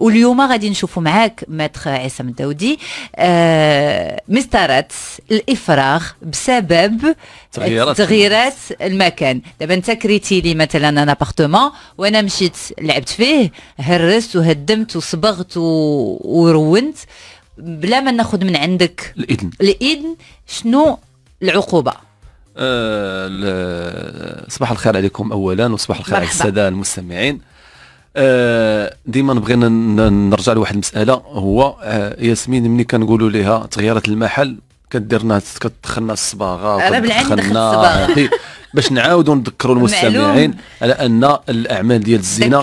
واليوم غادي نشوفوا معاك ماتر عصام الداودي آه مسطرات الافراغ بسبب تغييرات تغييرات المكان دابا انت كريتي لي مثلا انا ابارتمون وانا مشيت لعبت فيه هرست وهدمت وصبغت ورونت بلا ما ناخذ من عندك الاذن الاذن شنو العقوبه أه صباح الخير عليكم اولا وصباح الخير على الساده المستمعين آه، ديما نبغي نرجع لواحد المساله هو آه، ياسمين ملي كنقولوا لها تغيرت المحل كدير كديرنا كتدخلنا الصباغه انا بالعين باش نعاودوا نذكروا المستمعين على ان الاعمال ديال الزنا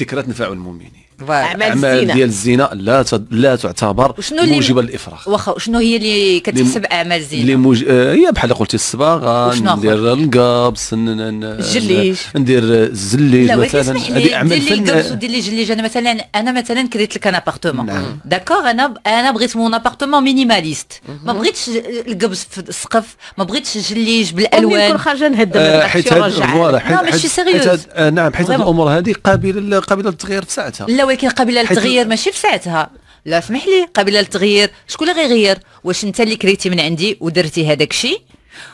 ذكرى تنفع المؤمنين اعمال ديال الزينه لا لا تعتبر موجبه للافراغ واخا شنو هي اللي كتحسب اعمال الزينه اللي موج... آه، هي بحال قلتي الصباغه آه، ندير القبص الجليج ندير الزليج مثلا هذه اعمال فن القبص ودير لي جليج انا مثلا انا مثلا كريت لك ان ابارتومون نعم. داكوغ انا ب... انا بغيت مون ابارتومون مينيماليست ما بغيتش القبص في السقف ما بغيتش الجليج بالالوان كل خرجه نهدم آه، حيت فوالا حيت نعم حيت الامور هذه قابله قابله للتغيير في ساعتها ولكن قبل التغيير ماشي في ساعتها لا سمح لي قبل التغيير شكون اللي غيغير واش انت اللي كريتي من عندي ودرتي هذاك الشيء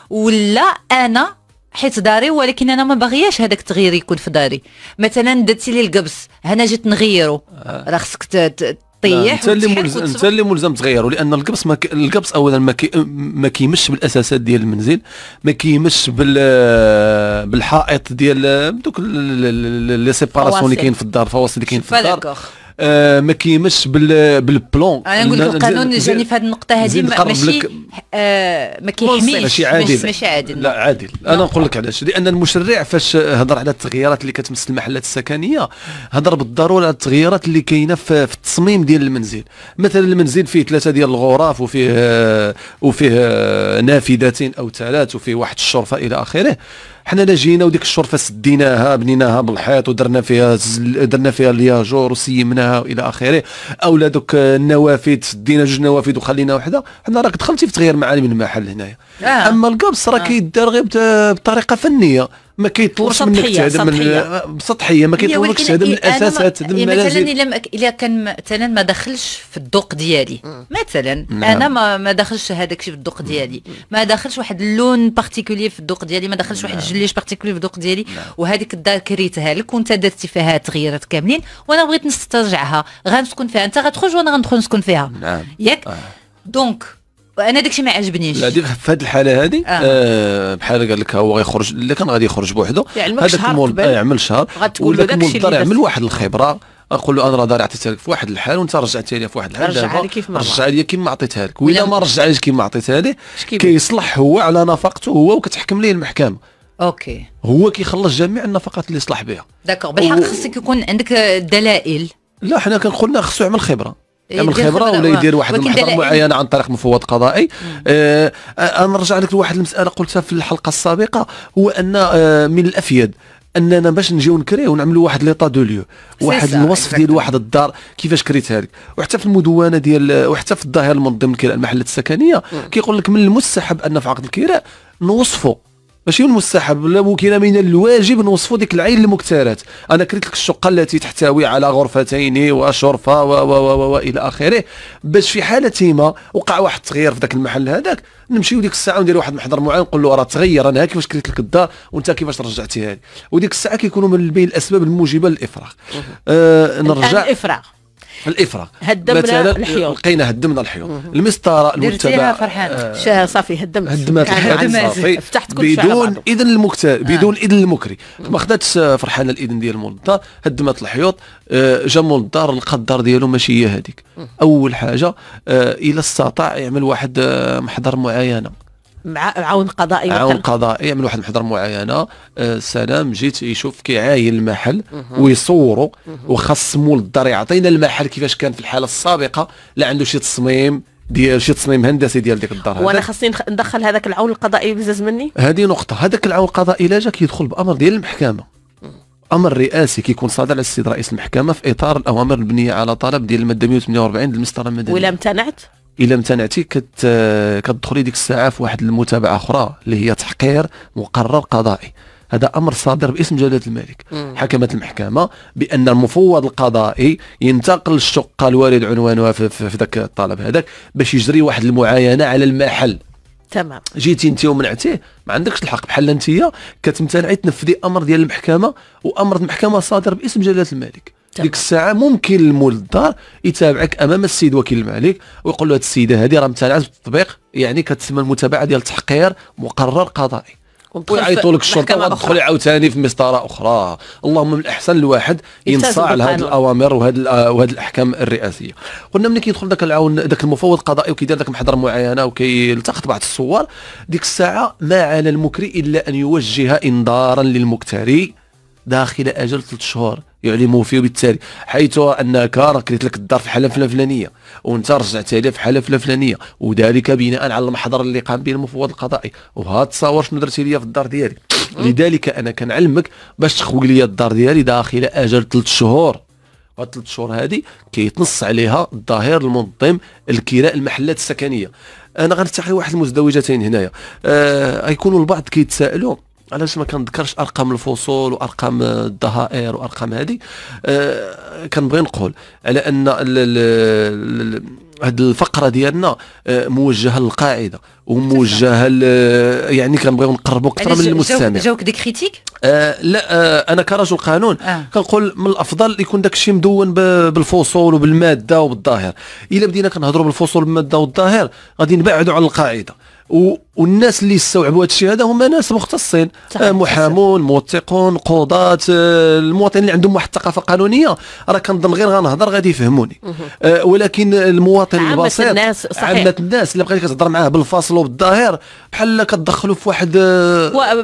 ولا انا حيت داري ولكن انا ما باغياش هذاك التغيير يكون في داري مثلا درتي لي القبس انا جيت نغيره آه. راه خصك طيح انت اللي ملزم انت اللي ملزم تغيره لان القبص ما ك... القبص اولا ما ك... ما كيمش بالاساسات ديال المنزل ما كيمش بال بالحائط ديال دوك لي سيباراسيون اللي كاين في الدار الفواصل اللي كاين في الدار آه، ما كيمشش بال بالبلون انا نقول لك القانون جاني في هذه النقطه هذه ماشي آه ما كيحميش ماشي عادل ماشي عادل لا عادل انا نعم. نقول لك علاش لان المشرع فاش هضر على التغييرات اللي كتمس المحلات السكنيه هضر بالضروره على التغييرات اللي كاينه في, في التصميم ديال المنزل مثلا المنزل فيه ثلاثه ديال الغرف وفيه وفيه نافذتين او ثلاث وفيه واحد الشرفه الى اخره حنا لا جينا وديك الشرفه سديناها بنيناها بالحيط ودرنا فيها زل درنا فيها الياجور وسيمناها والى اخره او لا دوك النوافذ سدينا جوج نوافذ وخلينا وحده حنا راك دخلتي في تغيير معالم المحل هنايا آه. اما القبص راه آه. كيدار غير بطريقه فنيه ما كيطلبش منك تهدم من سطحيه ما كيطلبش تهدم الاساسات تهدم الملاجئ يعني مثلا الا الا كان مثلا ما دخلش في الذوق ديالي مثلا نعم. انا ما ما دخلش هذاك الشيء في الذوق ديالي ما دخلش واحد اللون بارتيكولي في الذوق ديالي ما دخلش واحد نعم. الجليش بارتيكولي في الذوق ديالي نعم. وهذيك الدار كريتها لك وانت درتي فيها تغييرات كاملين وانا بغيت نسترجعها غنسكن فيها انت غتخرج وانا غندخل نسكن فيها نعم ياك دونك آه. وانا داكشي ما عجبنيش لا ديك في هذه الحاله هذه آه. آه بحال قال لك هو غيخرج الا كان غادي يخرج بوحده هذاك المول آه، يعمل شهر ولا المول يعمل واحد الخبره نقول له انا راه داري عطيتها لك في واحد الحال وانت رجعتها لي في واحد الحال رجعها لي كيف ما رجعها لي كيما عطيتها لك وإلا ما رجعهاش كيما عطيتها لي كيصلح هو على نفقته هو وكتحكم ليه المحكمه اوكي هو كيخلص جميع النفقات اللي صلح بها داكوغ بالحق خصك يكون عندك دلائل لا حنا كنقول لنا خصو يعمل خبره إيه، يعمل خبره ولا يدير واحد المحضر معين عن طريق مفوض قضائي آه،, آه انا نرجع لك لواحد المساله قلتها في الحلقه السابقه هو ان آه من الافيد اننا باش نجيو نكريو ونعملوا واحد ليطا دو ليو واحد الوصف ديال واحد الدار كيفاش كريتها لك وحتى في المدونه ديال آه، وحتى في الظاهر المنظم الكراء المحلات السكنيه كيقول لك من المستحب ان في عقد الكراء نوصفوا ماشي المستحب لا ممكن من الواجب نوصفوا ديك العين المكترات انا كريت لك الشقه التي تحتوي على غرفتين وشرفه و و و و, والى اخره باش في حاله ما وقع واحد التغيير في ذاك المحل هذاك نمشيو ديك الساعه وندير واحد المحضر معين نقول له راه تغير انا كيفاش كريت لك الدار وانت كيفاش رجعتيها لي وديك الساعه كيكونوا من بين الاسباب الموجبه للافراغ آه نرجع الافراغ الافراغ هدمنا الحيوط لقينا هدمنا الحيوط المسطره المتبع فرحان آه. شاه صافي هدمت هدمت صافي فتحت كل بدون اذن المكتب آه. بدون اذن المكري ما خداتش آه، فرحان الاذن ديال مول الدار هدمت الحيوط آه، جا مول الدار لقى الدار ديالو ماشي هي هذيك اول حاجه الى استطاع يعمل واحد محضر معاينه مع عون قضائي عون قضائي من واحد محضر معاينه آه، سلام جيت يشوف كيعاين المحل ويصوروا وخاص مول الدار يعطينا المحل كيفاش كان في الحاله السابقه لا عنده شي تصميم ديال شي تصميم هندسي ديال ديك الدار وانا خاصني ندخل هذاك العون القضائي بزاز مني هذه نقطه هذاك العون القضائي لا جا كيدخل بامر ديال المحكمه امر رئاسي كيكون صادر على السيد رئيس المحكمه في اطار الاوامر المبنيه على طلب ديال الماده 148 للمسطره المدنيه ولا امتنعت الا امتنعتي كت... كتدخلي ديك الساعه في واحد المتابعه اخرى اللي هي تحقير مقرر قضائي هذا امر صادر باسم جلاله الملك حكمت المحكمه بان المفوض القضائي ينتقل الشقه الوالد عنوانها في, ذاك الطلب هذاك باش يجري واحد المعاينه على المحل تمام جيتي انت ومنعتيه ما عندكش الحق بحال انت كتمتنعي تنفذي امر ديال المحكمه وامر المحكمه صادر باسم جلاله الملك ديك الساعه ممكن المول الدار يتابعك امام السيد وكيل الملك ويقول له هذه السيده هذه راه امتنعت بالتطبيق يعني كتسمى المتابعه ديال تحقير مقرر قضائي ويعيطوا لك الشرطه وتدخلي عاوتاني في مسطره اخرى اللهم من الاحسن الواحد ينصاع لهذه الاوامر وهذه آه، وهذه الاحكام الرئاسيه قلنا ملي كيدخل ذاك العون ذاك المفوض القضائي وكيدير ذاك محضر معينه وكيلتقط بعض الصور ديك الساعه ما على المكري الا ان يوجه انذارا للمكتري داخل اجل ثلاث شهور يعلمه فيه وبالتالي حيث انك راه لك الدار في حاله فلانيه وانت رجعت لها في حاله فلانيه وذلك بناء على المحضر اللي قام به المفوض القضائي وها تصور شنو درتي ليا في الدار ديالي لذلك انا كنعلمك باش تخوي ليا الدار ديالي داخل اجل ثلاث شهور هاد ثلاث شهور هادي كيتنص عليها الظاهر المنظم الكراء المحلات السكنيه انا غنتقي واحد المزدوجتين هنايا آه غيكونوا البعض كيتسائلوا علاش ما كنذكرش ارقام الفصول وارقام الدهائر وارقام هذه أه كنبغي نقول على ان هذه الفقره ديالنا آه، موجهه للقاعده وموجهه يعني كنبغيو نقربوا اكثر من المستمع جاوك دي كريتيك آه لا آه انا كرجل قانون آه. كنقول من الافضل يكون داك الشيء مدون بالفصول وبالماده وبالظاهر الا بدينا كنهضروا بالفصول والماده والظاهر غادي نبعدوا على القاعده والناس اللي يستوعبوا هذا الشيء هذا هما ناس مختصين آه، محامون موثقون قضاة آه، المواطن اللي عندهم واحد الثقافه قانونيه راه كنظن غير غنهضر غادي يفهموني آه، ولكن المواطن البسيط الناس صحيح عامه الناس اللي بقيتي كتهضر معاه بالفاصل وبالظاهر بحال كتدخلوا في واحد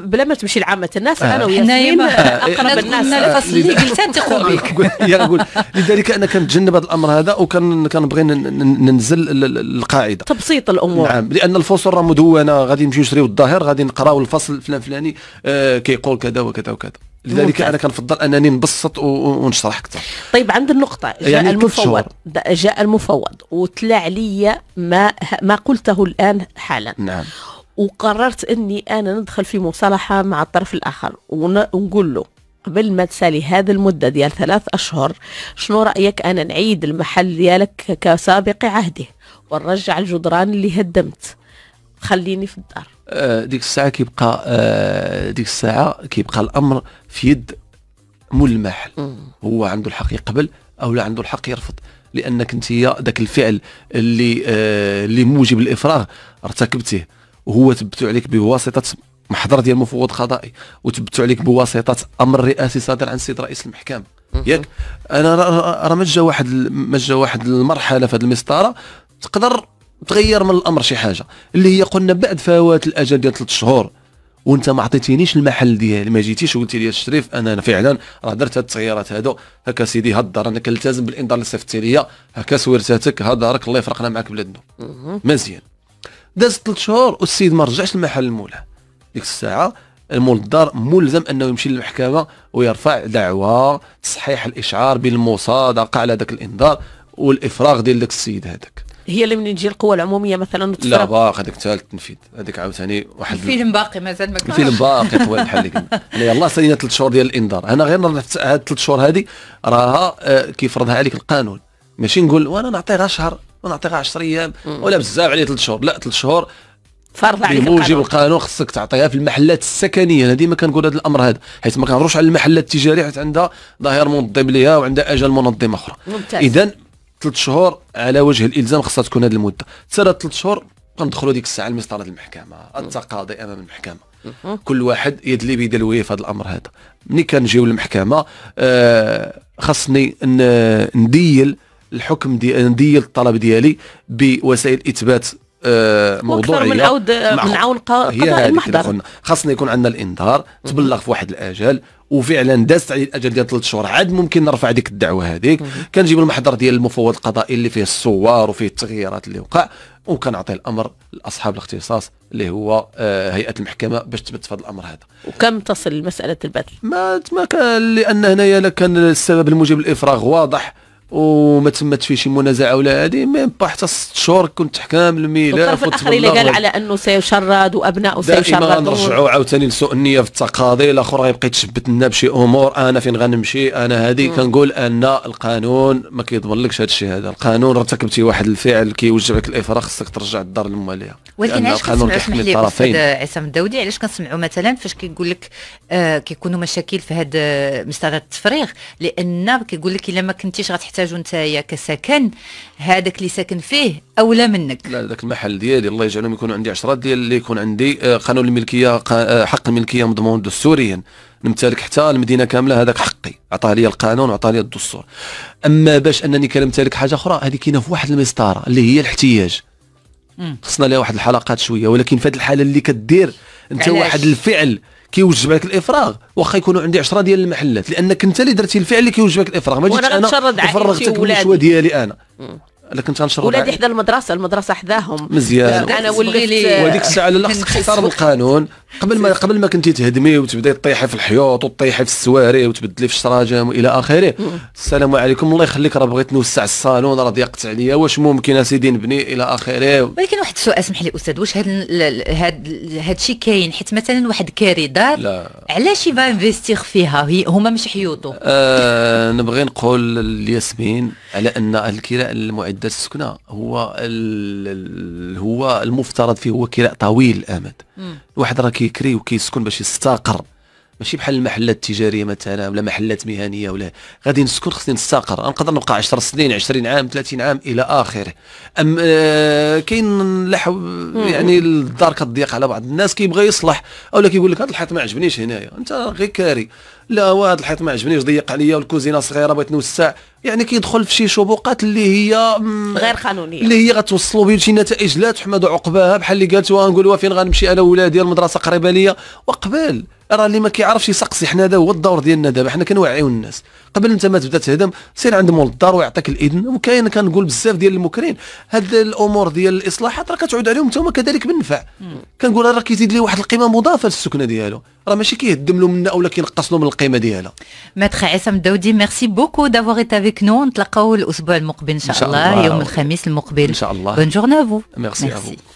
بلا ما تمشي لعامه الناس انا وياسمين اقرب الناس اللي قلتها تقوم بك لذلك انا كنتجنب هذا الامر هذا وكنبغي ننزل القاعده تبسيط الامور نعم لان الفصول راه مدونه غادي نمشيو نشريو الظاهر غادي نقراو الفصل الفلان فلاني آه، كيقول كذا وكذا وكذا لذلك ممكن. انا كنفضل انني نبسط ونشرح اكثر طيب عند النقطه جاء يعني المفوض جاء المفوض وطلع عليا ما ما قلته الان حالا نعم وقررت اني انا ندخل في مصالحه مع الطرف الاخر ونقول له قبل ما تسالي هذه المده ديال ثلاث اشهر شنو رايك انا نعيد المحل ديالك كسابق عهده ونرجع الجدران اللي هدمت خليني في الدار آه، ديك الساعه كيبقى آه، ديك الساعه كيبقى الامر في يد مول المحل هو عنده الحق يقبل او لا عنده الحق يرفض لانك انت ذاك الفعل اللي آه، اللي موجب الافراغ ارتكبته وهو ثبتوا عليك بواسطه محضر ديال مفوض قضائي وثبتوا عليك بواسطه امر رئاسي صادر عن السيد رئيس المحكمه ياك انا راه ما جا واحد ما جا واحد المرحله في هذه المسطره تقدر تغير من الامر شي حاجه اللي هي قلنا بعد فوات الاجل ديال 3 شهور وانت ما عطيتينيش المحل ديالي ما جيتيش وقلتي لي الشريف انا فعلا راه درت هاد التغييرات هادو هكا سيدي هاد الدار انا كنلتزم بالانذار اللي صيفطتي ليا هكا سويرتاتك ها دارك الله يفرقنا معك بلادنا مزيان دازت 3 شهور والسيد ما رجعش المحل المولى ديك الساعه المول الدار ملزم انه يمشي للمحكمه ويرفع دعوى تصحيح الاشعار بالمصادقه على ذاك الانذار والافراغ ديال ذاك السيد هذاك هي اللي منين تجي القوه العموميه مثلا وتفرق. لا باق هذاك حتى تنفيذ هذاك عاوتاني واحد الفيلم باقي مازال ما كانش الفيلم باقي طويل بحال اللي قلنا يلاه سالينا ثلاث شهور ديال الانذار انا غير هاد ثلاث شهور هذه راها آه، كيفرضها عليك القانون ماشي نقول وانا نعطيها غير شهر ونعطيها غير 10 ايام ولا بزاف عليه ثلاث شهور لا ثلاث شهور فرض عليك بموجب القانون خصك تعطيها في المحلات السكنيه انا ديما كنقول هذا الامر هذا حيت ما كنهضروش على المحلات التجاريه حيت عندها ظاهر منظم ليها وعندها اجل منظم اخرى اذا ثلاث شهور على وجه الالزام خصها تكون هذه المده حتى ثلاث شهور كندخلوا ديك الساعه ديال المحكمه التقاضي امام المحكمه كل واحد يدلي بيد في هذا الامر هذا ملي كنجيو للمحكمه آه خاصني نديل الحكم دي نديل الطلب ديالي بوسائل اثبات آه موضوعيه من عود من عون قضاء المحضر خاصنا يكون عندنا الانذار تبلغ في واحد الاجال وفعلا دازت عليه الاجل ديال ثلاث شهور عاد ممكن نرفع ديك الدعوه هذيك كنجيب المحضر ديال المفوض القضائي اللي فيه الصور وفيه التغييرات اللي وقع وكنعطي الامر لاصحاب الاختصاص اللي هو آه، هيئه المحكمه باش تبت في هذا الامر هذا وكم تصل مساله البذل ما ما كان لان هنايا كان السبب الموجب الافراغ واضح وما تمت فيه شي منازعه ولا هذه مي با حتى ست شهور كنت حكام الميلاد الطرف الاخر قال على انه سيشرد وابنائه سيشردون دائما نرجعوا عاوتاني لسوء النيه في التقاضي الاخر غيبقى يتشبت لنا بشي امور انا فين غنمشي انا هذه كنقول ان القانون ما كيضمن لكش هذا الشيء هذا القانون ارتكبتي واحد الفعل كيوجب لك الافراغ خصك ترجع الدار للمواليه ولكن علاش كنسمعوا اسمح لي استاذ عصام الداودي علاش كنسمعوا مثلا فاش كيقول لك آه كيكونوا مشاكل في هذا آه، مسار التفريغ لان كيقول لك الا ما كنتيش غتحتاج تحتاجو نتايا كسكن هذاك اللي ساكن فيه اولى منك لا ذاك المحل ديالي الله يجعلهم يكونوا عندي عشرات ديال اللي يكون عندي آه، قانون الملكيه آه، حق الملكيه مضمون دستوريا نمتلك حتى المدينه كامله هذاك حقي عطاه لي القانون وعطاه لي الدستور اما باش انني كنمتلك حاجه اخرى هذه كاينه في واحد المسطره اللي هي الاحتياج خصنا لها واحد الحلقات شويه ولكن في هذه الحاله اللي كدير انت واحد الفعل كيوجب لك الافراغ واخا يكونوا عندي 10 ديال المحلات لانك انت اللي درتي الفعل اللي كيوجب لك الافراغ ما جيتش انا فرغتك لك النشوه ديالي انا الا كنت غنشرب ولادي حدا المدرسه المدرسه حداهم مزيان انا وليت وهذيك الساعه لا خصك تحترم القانون قبل ما قبل ما كنتي تهدمي وتبداي طيحي في الحيوط وطيحي في السواري وتبدلي في الشراجم والى اخره السلام عليكم الله يخليك راه بغيت نوسع الصالون راه ضيقت عليا واش ممكن اسيدي نبني الى اخره ولكن واحد السؤال اسمح لي استاذ واش هاد هاد الشيء كاين حيت مثلا واحد كاري دار لا. علاش يبا انفيستيغ فيها هي هما ماشي حيوطو آه نبغي نقول لياسمين على ان الكراء المعد مده السكنه هو ال... هو المفترض فيه هو كراء طويل الامد الواحد راه كيكري وكيسكن باش يستقر ماشي بحال المحلات التجاريه مثلا ولا محلات مهنيه ولا غادي نسكن خصني نستقر نقدر نبقى 10 سنين 20 عام 30 عام الى اخره ام آه كاين لحو يعني الدار كتضيق على بعض الناس كيبغى يصلح اولا كيقول لك هذا الحيط ما عجبنيش هنايا انت غير كاري لا هو هذا الحيط ما عجبنيش ضيق عليا والكوزينه صغيره بغيت نوسع يعني كيدخل في شي شبوقات اللي هي غير قانونيه اللي هي غتوصلوا به لشي نتائج لا تحمد عقباها بحال اللي قالت نقولوا فين غنمشي انا وولادي المدرسه قريبه ليا وقبال راه اللي ما كيعرفش يسقسي حنا هذا هو الدور ديالنا دابا حنا كنوعيو الناس قبل انت ما تبدا تهدم سير عند مول الدار ويعطيك الاذن وكاين كنقول بزاف ديال المكرين هاد الامور ديال الاصلاحات راه كتعود عليهم حتى كذلك بالنفع كنقول راه كيزيد ليه واحد القيمه مضافه للسكنه ديالو راه ماشي كيهدم له منا ولا كينقص له من القيمه ديالها ماتخ عصام الدودي ميرسي بوكو دافوغ ايت افيك نو نتلاقاو الاسبوع المقبل ان شاء, إن شاء الله, الله يوم الخميس المقبل ان شاء الله بون جورنا افو ميرسي, ميرسي.